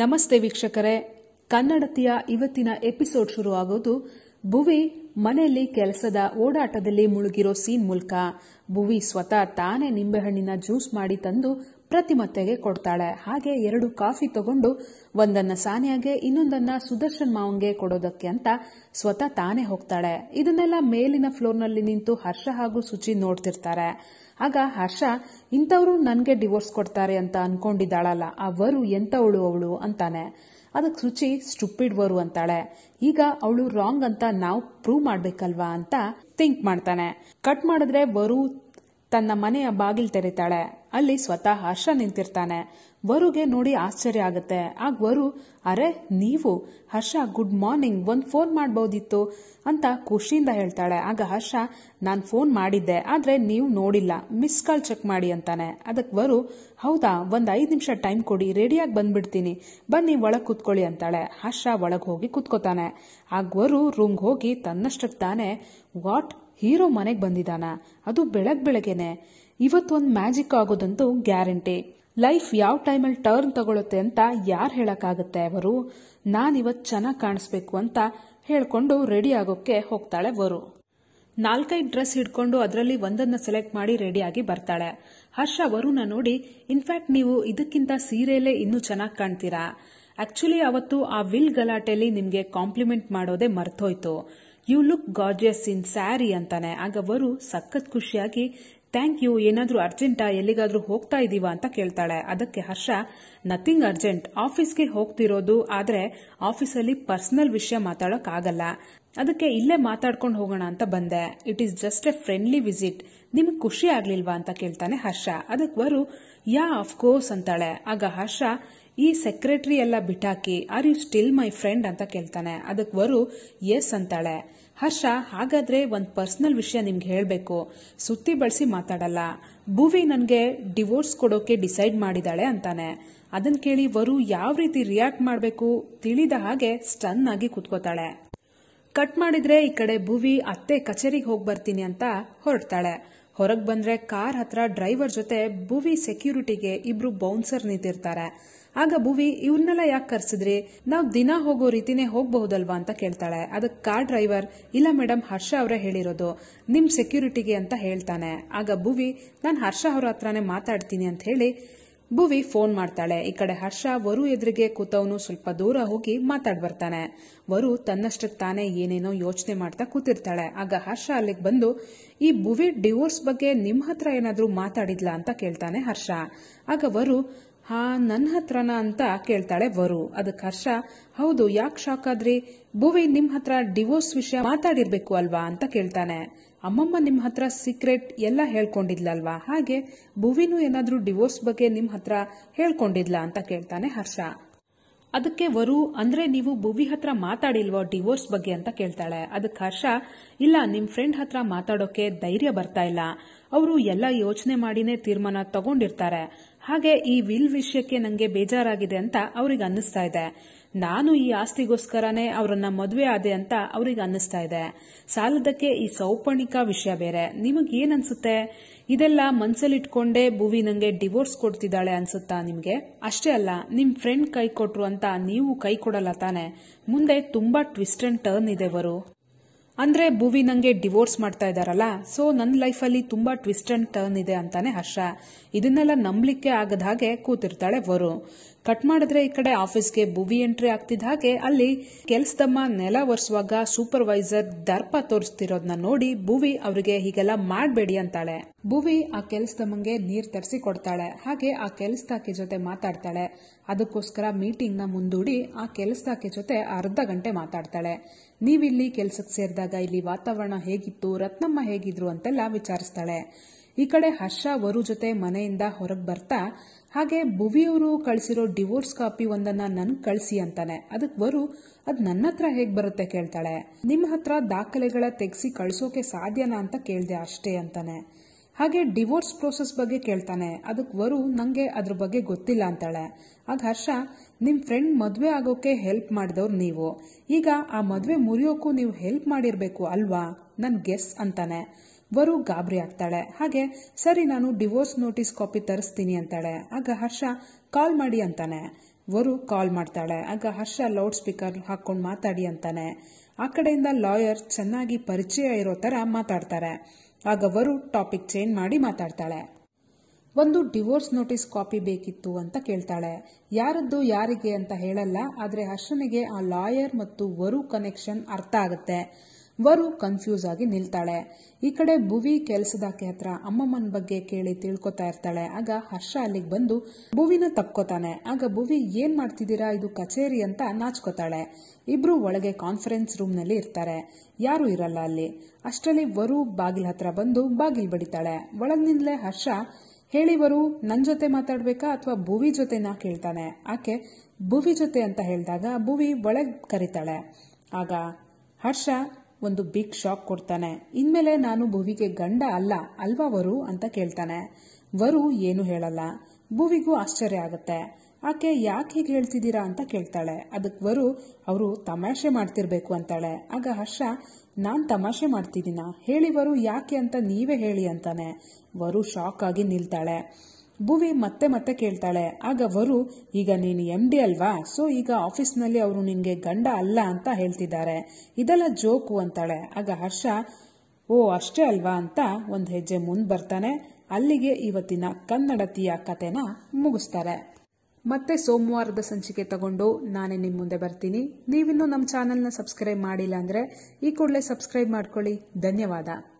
ನಮಸ್ತೆ ವೀಕ್ಷಕರೇ ಕನ್ನಡತಿಯ ಇವತ್ತಿನ ಎಪಿಸೋಡ್ ಶುರು ಭುವಿ ಮನೆಯಲ್ಲಿ ಕೆಲಸದ ಓಡಾಟದಲ್ಲಿ ಮುಳುಗಿರೋ ಸೀನ್ ಮೂಲಕ ಭುವಿ ಸ್ವತಃ ತಾನೇ ನಿಂಬೆಹಣ್ಣಿನ ಜ್ಯೂಸ್ ಮಾಡಿ ತಂದು ಪ್ರತಿಮತ್ತೆಗೆ ಕೊಡ್ತಾಳೆ ಹಾಗೆ ಎರಡು ಕಾಫಿ ತಗೊಂಡು ಒಂದನ್ನ ಸಾನಿಯಾಗೆ ಇನ್ನೊಂದನ್ನ ಸುದರ್ಶನ್ ಮಾವಂಗೆ ಕೊಡೋದಕ್ಕೆ ಅಂತ ಸ್ವತಃ ತಾನೇ ಹೋಗ್ತಾಳೆ ಇದನ್ನೆಲ್ಲ ಮೇಲಿನ ಫ್ಲೋರ್ನಲ್ಲಿ ನಿಂತು ಹರ್ಷ ಹಾಗೂ ಶುಚಿ ನೋಡ್ತಿರ್ತಾರೆ ಆಗ ಹರ್ಷ ಇಂಥವ್ರು ನನಗೆ ಡಿವೋರ್ಸ್ ಕೊಡ್ತಾರೆ ಅಂತ ಅನ್ಕೊಂಡಿದ್ದಾಳಲ್ಲ ಆ ವರು ಎಂಥವಳು ಅವಳು ಅಂತಾನೆ ಅದಕ್ಕೆ ಶುಚಿ ಸ್ಟುಪಿಡ್ ವರು ಅಂತಾಳೆ ಈಗ ಅವಳು ರಾಂಗ್ ಅಂತ ನಾವು ಪ್ರೂವ್ ಮಾಡ್ಬೇಕಲ್ವಾ ಅಂತ ಥಿಂಕ್ ಮಾಡ್ತಾನೆ ಕಟ್ ಮಾಡಿದ್ರೆ ವರು ತನ್ನ ಮನೆಯ ಬಾಗಿಲು ತೆರೀತಾಳೆ ಅಲ್ಲಿ ಸ್ವತಃ ಹರ್ಷ ನಿಂತಿರ್ತಾನೆ ವರುಗೆ ನೋಡಿ ಆಶ್ಚರ್ಯ ಆಗುತ್ತೆ ಆಗ ವರು ಅರೆ ನೀವು ಹರ್ಷ ಗುಡ್ ಮಾರ್ನಿಂಗ್ ಒಂದು ಫೋನ್ ಮಾಡ್ಬೋದಿತ್ತು ಅಂತ ಖುಷಿಯಿಂದ ಹೇಳ್ತಾಳೆ ಆಗ ಹರ್ಷ ನಾನು ಫೋನ್ ಮಾಡಿದ್ದೆ ಆದರೆ ನೀವು ನೋಡಿಲ್ಲ ಮಿಸ್ ಕಾಲ್ ಚೆಕ್ ಮಾಡಿ ಅಂತಾನೆ ಅದಕ್ಕೆ ವರು ಹೌದಾ ಒಂದು ಐದು ನಿಮಿಷ ಟೈಮ್ ಕೊಡಿ ರೆಡಿಯಾಗಿ ಬಂದ್ಬಿಡ್ತೀನಿ ಬನ್ನಿ ಒಳಗೆ ಕೂತ್ಕೊಳ್ಳಿ ಅಂತಾಳೆ ಹರ್ಷ ಒಳಗೆ ಹೋಗಿ ಕೂತ್ಕೋತಾನೆ ಆಗ ವರು ರೂಮ್ಗೆ ಹೋಗಿ ತನ್ನಷ್ಟಕ್ಕೆ ತಾನೆ ವಾಟ್ ಹೀರೋ ಮನೆಗೆ ಬಂದಿದ್ದಾನ ಅದು ಬೆಳಗ್ಗೆ ಬೆಳಗ್ಗೆನೆ ಇವತ್ತೊಂದು ಮ್ಯಾಜಿಕ್ ಆಗೋದಂತೂ ಗ್ಯಾರಂಟಿ ಲೈಫ್ ಯಾವ ಟೈಮಲ್ಲಿ ಟರ್ನ್ ತಗೊಳುತ್ತೆ ಅಂತ ಯಾರು ಹೇಳೋಕ್ಕಾಗುತ್ತೆ ಅವರು ನಾನಿವತ್ತು ಚೆನ್ನಾಗಿ ಕಾಣಿಸ್ಬೇಕು ಅಂತ ಹೇಳ್ಕೊಂಡು ರೆಡಿ ಆಗೋಕ್ಕೆ ಹೋಗ್ತಾಳೆ ವರು ನಾಲ್ಕೈದು ಡ್ರೆಸ್ ಹಿಡ್ಕೊಂಡು ಅದರಲ್ಲಿ ಒಂದನ್ನ ಸೆಲೆಕ್ಟ್ ಮಾಡಿ ರೆಡಿಯಾಗಿ ಬರ್ತಾಳೆ ಹರ್ಷ ವರುಣ ನೋಡಿ ಇನ್ಫ್ಯಾಕ್ಟ್ ನೀವು ಇದಕ್ಕಿಂತ ಸೀರೆಯಲ್ಲೇ ಇನ್ನೂ ಚೆನ್ನಾಗಿ ಕಾಣ್ತೀರಾ ಆಕ್ಚುಲಿ ಅವತ್ತು ಆ ವಿಲ್ ಗಲಾಟೆಯಲ್ಲಿ ನಿಮಗೆ ಕಾಂಪ್ಲಿಮೆಂಟ್ ಮಾಡೋದೇ ಮರ್ತೋಯ್ತು you look gorgeous in sari ಅಂತಾನೆ ಆಗ ವರು ಸಖತ್ ಖುಷಿಯಾಗಿ ಥ್ಯಾಂಕ್ ಯು ಏನಾದರೂ ಅರ್ಜೆಂಟಾ ಎಲ್ಲಿಗಾದರೂ ಹೋಗ್ತಾ ಇದ್ದೀವಾ ಅಂತ ಕೇಳ್ತಾಳೆ ಅದಕ್ಕೆ ಹರ್ಷ ನಥಿಂಗ್ ಅರ್ಜೆಂಟ್ ಆಫೀಸ್ಗೆ ಹೋಗ್ತಿರೋದು ಆದರೆ ಆಫೀಸಲ್ಲಿ ಪರ್ಸನಲ್ ವಿಷಯ ಮಾತಾಡೋಕ್ಕಾಗಲ್ಲ ಅದಕ್ಕೆ ಇಲ್ಲೇ ಮಾತಾಡ್ಕೊಂಡು ಹೋಗೋಣ ಅಂತ ಬಂದೆ it is just a friendly visit ನಿಮಗೆ ಖುಷಿ ಆಗ್ಲಿಲ್ವಾ ಅಂತ ಕೇಳ್ತಾನೆ ಹರ್ಷ ಅದಕ್ಕೆ ಬರು ಯಾ ಕೋರ್ಸ್ ಅಂತಾಳೆ ಆಗ ಹರ್ಷ ಈ ಸೆಕ್ರೆಟರಿ ಎಲ್ಲ ಬಿಟಾಕಿ are you still my friend ಅಂತ ಕೇಳ್ತಾನೆ ಅದಕ್ಕೆ ಬರು ಎಸ್ ಅಂತಾಳೆ ಹರ್ಷ ಹಾಗಾದ್ರೆ ಒಂದು ಪರ್ಸನಲ್ ವಿಷಯ ನಿಮ್ಗೆ ಹೇಳಬೇಕು ಸುತ್ತಿ ಬಳಸಿ ಮಾತಾಡಲ್ಲ ಭೂವಿ ನನಗೆ ಡಿವೋರ್ಸ್ ಕೊಡೋಕೆ ಡಿಸೈಡ್ ಮಾಡಿದಾಳೆ ಅಂತಾನೆ ಅದನ್ನು ಕೇಳಿ ವರು ಯಾವ ರೀತಿ ರಿಯಾಕ್ಟ್ ಮಾಡಬೇಕು ತಿಳಿದ ಹಾಗೆ ಸ್ಟನ್ ಆಗಿ ಕುತ್ಕೋತಾಳೆ ಕಟ್ ಮಾಡಿದ್ರೆ ಈ ಕಡೆ ಭೂವಿ ಅತ್ತೆ ಕಚೇರಿಗೆ ಹೋಗಿ ಬರ್ತೀನಿ ಅಂತ ಹೊರಡ್ತಾಳೆ ಹೊರಗೆ ಬಂದ್ರೆ ಕಾರ್ ಹತ್ರ ಡ್ರೈವರ್ ಜೊತೆ ಭುವಿ ಸೆಕ್ಯೂರಿಟಿಗೆ ಇಬ್ರು ಬೌನ್ಸರ್ ನಿಂತಿರ್ತಾರೆ ಆಗ ಭುವಿ ಇವ್ರನ್ನೆಲ್ಲ ಯಾಕೆ ಕರ್ಸಿದ್ರಿ ನಾವು ದಿನ ಹೋಗೋ ರೀತಿನೇ ಹೋಗಬಹುದಲ್ವಾ ಅಂತ ಕೇಳ್ತಾಳೆ ಅದಕ್ಕೆ ಕಾರ್ ಡ್ರೈವರ್ ಇಲ್ಲ ಮೇಡಮ್ ಹರ್ಷ ಅವರೇ ಹೇಳಿರೋದು ನಿಮ್ಮ ಸೆಕ್ಯೂರಿಟಿಗೆ ಅಂತ ಹೇಳ್ತಾನೆ ಆಗ ಭುವಿ ನಾನು ಹರ್ಷ ಅವ್ರ ಹತ್ರನೇ ಮಾತಾಡ್ತೀನಿ ಅಂತ ಹೇಳಿ ಭುವಿ ಫೋನ್ ಮಾಡ್ತಾಳೆ ಈ ಕಡೆ ಹರ್ಷ ವರು ಎದುರಿಗೆ ಕೂತವನು ಸ್ವಲ್ಪ ದೂರ ಹೋಗಿ ಮಾತಾಡ್ ಬರ್ತಾನೆ ವರು ತನ್ನಷ್ಟಕ್ಕೆ ತಾನೇ ಏನೇನೋ ಯೋಚನೆ ಮಾಡ್ತಾ ಕೂತಿರ್ತಾಳೆ ಆಗ ಹರ್ಷ ಅಲ್ಲಿಗೆ ಬಂದು ಈ ಭುವಿ ಡಿವೋರ್ಸ್ ಬಗ್ಗೆ ನಿಮ್ಮ ಹತ್ರ ಏನಾದರೂ ಮಾತಾಡಿದ್ಲ ಅಂತ ಕೇಳ್ತಾನೆ ಹರ್ಷ ಆಗ ವರು ಹಾ ನನ್ನ ಹತ್ರನ ಅಂತ ಕೇಳ್ತಾಳೆ ವರು ಅದಕ್ಕೆ ಹರ್ಷ ಹೌದು ಯಾಕೆ ಶಾಕ್ ಆದ್ರಿ ಭುವಿ ನಿಮ್ಮ ಹತ್ರ ಡಿವೋರ್ಸ್ ವಿಷಯ ಮಾತಾಡಿರ್ಬೇಕು ಅಲ್ವಾ ಅಂತ ಕೇಳ್ತಾನೆ ಅಮ್ಮಮ್ಮ ನಿಮ್ಮ ಹತ್ರ ಸೀಕ್ರೆಟ್ ಎಲ್ಲ ಹೇಳ್ಕೊಂಡಿದ್ಲಲ್ವಾ ಹಾಗೆ ಭುವಿನೂ ಏನಾದರೂ ಡಿವೋರ್ಸ್ ಬಗ್ಗೆ ನಿಮ್ಮ ಹತ್ರ ಹೇಳ್ಕೊಂಡಿದ್ಲ ಅಂತ ಕೇಳ್ತಾನೆ ಹರ್ಷ ಅದಕ್ಕೆ ವರು ಅಂದ್ರೆ ನೀವು ಭುವಿ ಹತ್ರ ಮಾತಾಡಿಲ್ವೋ ಡಿವೋರ್ಸ್ ಬಗ್ಗೆ ಅಂತ ಕೇಳ್ತಾಳೆ ಅದಕ್ಕೆ ಹರ್ಷ ಇಲ್ಲ ನಿಮ್ ಫ್ರೆಂಡ್ ಹತ್ರ ಮಾತಾಡೋಕೆ ಧೈರ್ಯ ಬರ್ತಾ ಇಲ್ಲ ಅವರು ಎಲ್ಲ ಯೋಚನೆ ಮಾಡಿನೇ ತೀರ್ಮಾನ ತಗೊಂಡಿರ್ತಾರೆ ಹಾಗೆ ಈ ವಿಲ್ ವಿಷಯಕ್ಕೆ ನನಗೆ ಬೇಜಾರಾಗಿದೆ ಅಂತ ಅವ್ರಿಗೆ ಅನ್ನಿಸ್ತಾ ಇದೆ ನಾನು ಈ ಆಸ್ತಿಗೋಸ್ಕರನೇ ಅವರನ್ನ ಮದುವೆ ಆದೆ ಅಂತ ಅವ್ರಿಗೆ ಅನ್ನಿಸ್ತಾ ಇದೆ ಸಾಲದಕ್ಕೆ ಈ ಸೌಪರ್ಣಿಕ ವಿಷಯ ಬೇರೆ ನಿಮಗೆ ಅನ್ಸುತ್ತೆ ಇದೆಲ್ಲ ಇಟ್ಕೊಂಡೇ ಭುವಿ ನಂಗೆ ಡಿವೋರ್ಸ್ ಕೊಡ್ತಿದ್ದಾಳೆ ಅನ್ಸುತ್ತಾ ನಿಮ್ಗೆ ಅಷ್ಟೇ ಅಲ್ಲ ನಿಮ್ ಫ್ರೆಂಡ್ ಕೈ ಕೊಟ್ರು ಅಂತ ನೀವು ಕೈ ಕೊಡಲ್ಲ ತಾನೆ ಮುಂದೆ ತುಂಬಾ ಟ್ವಿಸ್ಟ್ ಅಂಡ್ ಟರ್ನ್ ಇದೆ ಅವರು ಅಂದ್ರೆ ಭೂವಿ ನಂಗೆ ಡಿವೋರ್ಸ್ ಮಾಡ್ತಾ ಇದ್ದಾರಲ್ಲ ಸೊ ನನ್ನ ಲೈಫಲ್ಲಿ ತುಂಬಾ ಟ್ವಿಸ್ಟ್ ಅಂಡ್ ಟರ್ನ್ ಇದೆ ಅಂತಾನೆ ಹರ್ಷ ಇದನ್ನೆಲ್ಲ ನಂಬಲಿಕ್ಕೆ ಆಗದ ಹಾಗೆ ಕೂತಿರ್ತಾಳೆ ವರು ಕಟ್ ಮಾಡಿದ್ರೆ ಈ ಕಡೆ ಆಫೀಸ್ಗೆ ಭೂವಿ ಎಂಟ್ರಿ ಆಗ್ತಿದ್ದ ಹಾಗೆ ಅಲ್ಲಿ ಕೆಲ್ಸದಮ್ಮ ನೆಲ ಒರೆಸುವಾಗ ಸೂಪರ್ವೈಸರ್ ದರ್ಪ ತೋರಿಸ್ತಿರೋದನ್ನ ನೋಡಿ ಭೂವಿ ಅವರಿಗೆ ಹೀಗೆಲ್ಲ ಮಾಡಬೇಡಿ ಅಂತಾಳೆ ಭುವಿ ಆ ಕೆಲಸದಮ್ಮಂಗೆ ನೀರು ತರಿಸಿ ಕೊಡ್ತಾಳೆ ಹಾಗೆ ಆ ಕೆಲಸದಾಕಿ ಜೊತೆ ಮಾತಾಡ್ತಾಳೆ ಅದಕ್ಕೋಸ್ಕರ ನ ಮುಂದೂಡಿ ಆ ಕೆಲಸದಾಕಿ ಜೊತೆ ಅರ್ಧ ಗಂಟೆ ಮಾತಾಡ್ತಾಳೆ ನೀವಿಲ್ಲಿ ಕೆಲಸಕ್ಕೆ ಸೇರಿದಾಗ ಇಲ್ಲಿ ವಾತಾವರಣ ಹೇಗಿತ್ತು ರತ್ನಮ್ಮ ಹೇಗಿದ್ರು ಅಂತೆಲ್ಲ ವಿಚಾರಿಸ್ತಾಳೆ ಈ ಕಡೆ ಹರ್ಷ ವರು ಜೊತೆ ಮನೆಯಿಂದ ಹೊರಗೆ ಬರ್ತಾ ಹಾಗೆ ಭುವಿಯವರು ಕಳಿಸಿರೋ ಡಿವೋರ್ಸ್ ಕಾಪಿ ಒಂದನ್ನ ನನ್ ಕಳಿಸಿ ಅಂತಾನೆ ಅದಕ್ಕೆ ವರು ಅದ್ ನನ್ನ ಹತ್ರ ಹೇಗ್ ಬರುತ್ತೆ ಕೇಳ್ತಾಳೆ ನಿಮ್ಮ ಹತ್ರ ದಾಖಲೆಗಳ ತೆಗೆಸಿ ಕಳ್ಸೋಕೆ ಸಾಧ್ಯನಾ ಅಂತ ಕೇಳಿದೆ ಅಷ್ಟೇ ಅಂತಾನೆ ಹಾಗೆ ಡಿವೋರ್ಸ್ ಪ್ರೋಸೆಸ್ ಬಗ್ಗೆ ಕೇಳ್ತಾನೆ ಅದಕ್ಕೆ ವರು ನನಗೆ ಅದ್ರ ಬಗ್ಗೆ ಗೊತ್ತಿಲ್ಲ ಅಂತಾಳೆ ಆಗ ಹರ್ಷ ನಿಮ್ಮ ಫ್ರೆಂಡ್ ಮದುವೆ ಆಗೋಕೆ ಹೆಲ್ಪ್ ಮಾಡಿದವ್ರು ನೀವು ಈಗ ಆ ಮದುವೆ ಮುರಿಯೋಕ್ಕೂ ನೀವು ಹೆಲ್ಪ್ ಮಾಡಿರಬೇಕು ಅಲ್ವಾ ನನ್ನ ಗೆಸ್ ಅಂತಾನೆ ವರು ಗಾಬರಿ ಆಗ್ತಾಳೆ ಹಾಗೆ ಸರಿ ನಾನು ಡಿವೋರ್ಸ್ ನೋಟಿಸ್ ಕಾಪಿ ತರಿಸ್ತೀನಿ ಅಂತಾಳೆ ಆಗ ಹರ್ಷ ಕಾಲ್ ಮಾಡಿ ಅಂತಾನೆ ವರು ಕಾಲ್ ಮಾಡ್ತಾಳೆ ಆಗ ಹರ್ಷ ಲೌಡ್ ಸ್ಪೀಕರ್ ಹಾಕೊಂಡು ಮಾತಾಡಿ ಅಂತಾನೆ ಆ ಕಡೆಯಿಂದ ಲಾಯರ್ ಚೆನ್ನಾಗಿ ಪರಿಚಯ ಇರೋ ಥರ ಮಾತಾಡ್ತಾರೆ ಆಗ ವರು ಟಾಪಿಕ್ ಚೇಂಜ್ ಮಾಡಿ ಮಾತಾಡ್ತಾಳೆ ಒಂದು ಡಿವೋರ್ಸ್ ನೋಟಿಸ್ ಕಾಪಿ ಬೇಕಿತ್ತು ಅಂತ ಕೇಳ್ತಾಳೆ ಯಾರದ್ದು ಯಾರಿಗೆ ಅಂತ ಹೇಳಲ್ಲ ಆದರೆ ಹರ್ಷನಿಗೆ ಆ ಲಾಯರ್ ಮತ್ತು ವರು ಕನೆಕ್ಷನ್ ಅರ್ಥ ಆಗುತ್ತೆ ವರು ಕನ್ಫ್ಯೂಸ್ ಆಗಿ ನಿಲ್ತಾಳೆ ಈ ಕಡೆ ಭುವಿ ಕೆಲಸದಾಕೆ ಹತ್ರ ಅಮ್ಮಮ್ಮನ ಬಗ್ಗೆ ಕೇಳಿ ತಿಳ್ಕೊತಾ ಇರ್ತಾಳೆ ಆಗ ಹರ್ಷ ಅಲ್ಲಿಗೆ ಬಂದು ಭುವಿನ ತಪ್ಕೋತಾನೆ ಆಗ ಭುವಿ ಏನ್ ಮಾಡ್ತಿದ್ದೀರಾ ಇದು ಕಚೇರಿ ಅಂತ ನಾಚ್ಕೋತಾಳೆ ಇಬ್ರು ಒಳಗೆ ಕಾನ್ಫರೆನ್ಸ್ ರೂಮ್ ನಲ್ಲಿ ಇರ್ತಾರೆ ಯಾರು ಇರಲ್ಲ ಅಲ್ಲಿ ಅಷ್ಟರಲ್ಲಿ ವರು ಬಾಗಿಲ್ ಹತ್ರ ಬಂದು ಬಾಗಿಲ್ ಬಡಿತಾಳೆ ಒಳಗಿನಿಂದಲೇ ಹರ್ಷ ಹೇಳಿ ವರು ನನ್ ಜೊತೆ ಮಾತಾಡ್ಬೇಕಾ ಅಥವಾ ಭುವಿ ಜೊತೆ ನಾ ಕೇಳ್ತಾನೆ ಆಕೆ ಭುವಿ ಜೊತೆ ಅಂತ ಹೇಳಿದಾಗ ಭುವಿ ಒಳಗ್ ಕರಿತಾಳೆ ಆಗ ಹರ್ಷ ಒಂದು ಬಿಗ್ ಶಾಕ್ ಕೊಡ್ತಾನೆ ಇನ್ಮೇಲೆ ನಾನು ಭುವಿಗೆ ಗಂಡ ಅಲ್ಲ ಅಲ್ವಾ ವರು ಅಂತ ಕೇಳ್ತಾನೆ ವರು ಏನು ಹೇಳಲ್ಲ ಭುವಿಗೂ ಆಶ್ಚರ್ಯ ಆಗುತ್ತೆ ಆಕೆ ಯಾಕೆ ಹೀಗೆ ಹೇಳ್ತಿದ್ದೀರಾ ಅಂತ ಕೇಳ್ತಾಳೆ ಅದಕ್ಕೆ ವರು ಅವರು ತಮಾಷೆ ಮಾಡ್ತಿರ್ಬೇಕು ಅಂತಾಳೆ ಆಗ ಹರ್ಷ ನಾನು ತಮಾಷೆ ಮಾಡ್ತಿದ್ದೀನ ಹೇಳಿ ವರು ಯಾಕೆ ಅಂತ ನೀವೇ ಹೇಳಿ ಅಂತಾನೆ ವರು ಶಾಕ್ ಆಗಿ ನಿಲ್ತಾಳೆ ಭುವಿ ಮತ್ತೆ ಮತ್ತೆ ಕೇಳ್ತಾಳೆ ಆಗ ವರು ಈಗ ನೀನು ಎಮ್ ಡಿ ಅಲ್ವಾ ಸೊ ಈಗ ಆಫೀಸ್ನಲ್ಲಿ ಅವರು ನಿನಗೆ ಗಂಡ ಅಲ್ಲ ಅಂತ ಹೇಳ್ತಿದ್ದಾರೆ ಇದೆಲ್ಲ ಜೋಕು ಅಂತಾಳೆ ಆಗ ಹರ್ಷ ಓ ಅಷ್ಟೇ ಅಲ್ವಾ ಅಂತ ಒಂದು ಹೆಜ್ಜೆ ಮುಂದೆ ಬರ್ತಾನೆ ಅಲ್ಲಿಗೆ ಇವತ್ತಿನ ಕನ್ನಡತಿಯ ಕತೆನ ಮುಗಿಸ್ತಾರೆ ಮತ್ತೆ ಸೋಮವಾರದ ಸಂಚಿಕೆ ತಗೊಂಡು ನಾನೇ ನಿಮ್ಮ ಮುಂದೆ ಬರ್ತೀನಿ ನೀವಿನ್ನೂ ನಮ್ಮ ಚಾನೆಲ್ನ ಸಬ್ಸ್ಕ್ರೈಬ್ ಮಾಡಿಲ್ಲ ಅಂದರೆ ಈ ಕೂಡಲೇ ಸಬ್ಸ್ಕ್ರೈಬ್ ಮಾಡ್ಕೊಳ್ಳಿ ಧನ್ಯವಾದ